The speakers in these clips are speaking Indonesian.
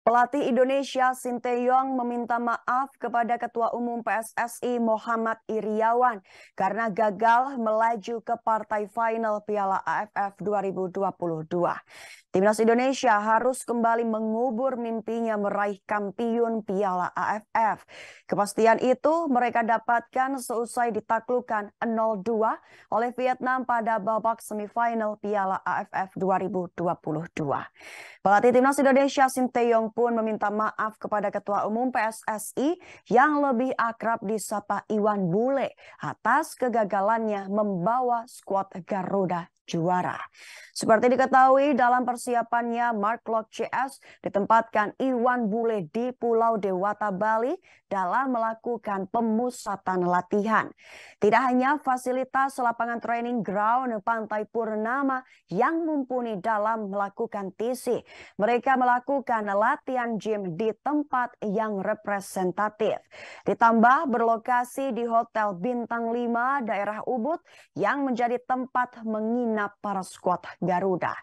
Pelatih Indonesia Sinteyong meminta maaf kepada Ketua Umum PSSI Muhammad Iriawan karena gagal melaju ke partai final Piala AFF 2022. Timnas Indonesia harus kembali mengubur mimpinya meraih kampiun Piala AFF. Kepastian itu mereka dapatkan seusai ditaklukkan 0-2 oleh Vietnam pada babak semifinal Piala AFF 2022. Pelatih Timnas Indonesia Sinteyong pun meminta maaf kepada Ketua Umum PSSI yang lebih akrab disapa Iwan Bule atas kegagalannya membawa skuad Garuda juara. Seperti diketahui dalam pers persiapannya Mark Lock CS ditempatkan Iwan Bule di Pulau Dewata, Bali dalam melakukan pemusatan latihan. Tidak hanya fasilitas lapangan training ground Pantai Purnama yang mumpuni dalam melakukan TC, mereka melakukan latihan gym di tempat yang representatif. Ditambah berlokasi di Hotel Bintang 5 daerah Ubud yang menjadi tempat menginap para skuad Garuda.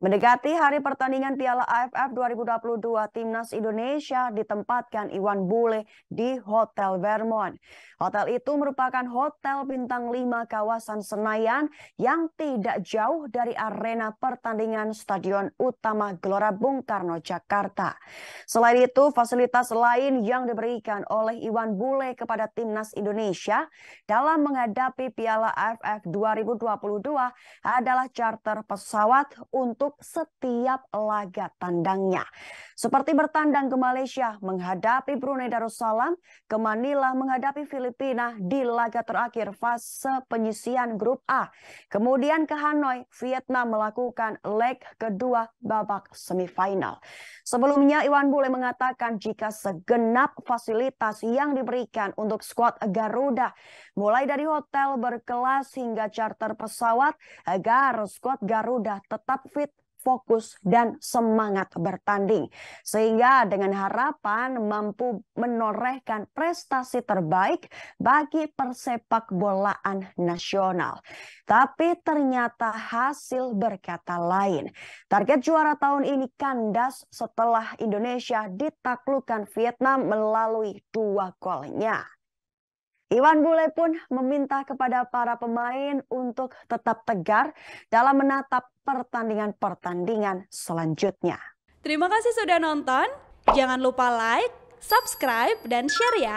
Mendekat. Memperingati hari pertandingan Piala AFF 2022, Timnas Indonesia ditempatkan Iwan Bule di Hotel Vermont. Hotel itu merupakan hotel bintang 5 kawasan Senayan yang tidak jauh dari arena pertandingan Stadion Utama Gelora Bung Karno, Jakarta. Selain itu, fasilitas lain yang diberikan oleh Iwan Bule kepada Timnas Indonesia dalam menghadapi Piala AFF 2022 adalah charter pesawat untuk set setiap laga tandangnya. Seperti bertandang ke Malaysia menghadapi Brunei Darussalam, ke Manila menghadapi Filipina di laga terakhir fase penyisian grup A. Kemudian ke Hanoi, Vietnam melakukan leg kedua babak semifinal. Sebelumnya Iwan Bule mengatakan jika segenap fasilitas yang diberikan untuk skuad Garuda mulai dari hotel berkelas hingga charter pesawat agar skuad Garuda tetap fit fokus, dan semangat bertanding. Sehingga dengan harapan mampu menorehkan prestasi terbaik bagi persepak bolaan nasional. Tapi ternyata hasil berkata lain. Target juara tahun ini kandas setelah Indonesia ditaklukkan Vietnam melalui dua golnya. Iwan Bule pun meminta kepada para pemain untuk tetap tegar dalam menatap pertandingan-pertandingan selanjutnya. Terima kasih sudah nonton. Jangan lupa like, subscribe, dan share ya.